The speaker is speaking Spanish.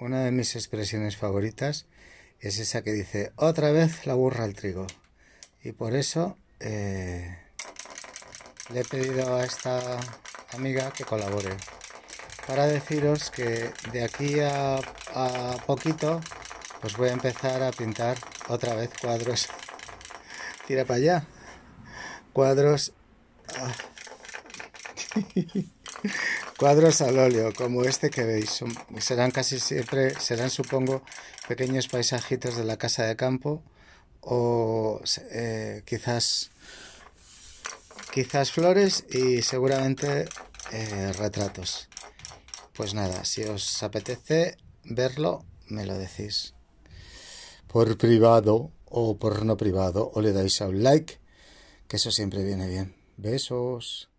Una de mis expresiones favoritas es esa que dice, otra vez la burra al trigo. Y por eso eh, le he pedido a esta amiga que colabore. Para deciros que de aquí a, poquito, pues voy a empezar a pintar otra vez cuadros. Tira para allá. Cuadros... Ah. Cuadros al óleo, como este que veis, serán casi siempre, serán supongo, pequeños paisajitos de la casa de campo o eh, quizás, quizás flores y seguramente eh, retratos. Pues nada, si os apetece verlo, me lo decís. Por privado o por no privado, o le dais a un like, que eso siempre viene bien. Besos.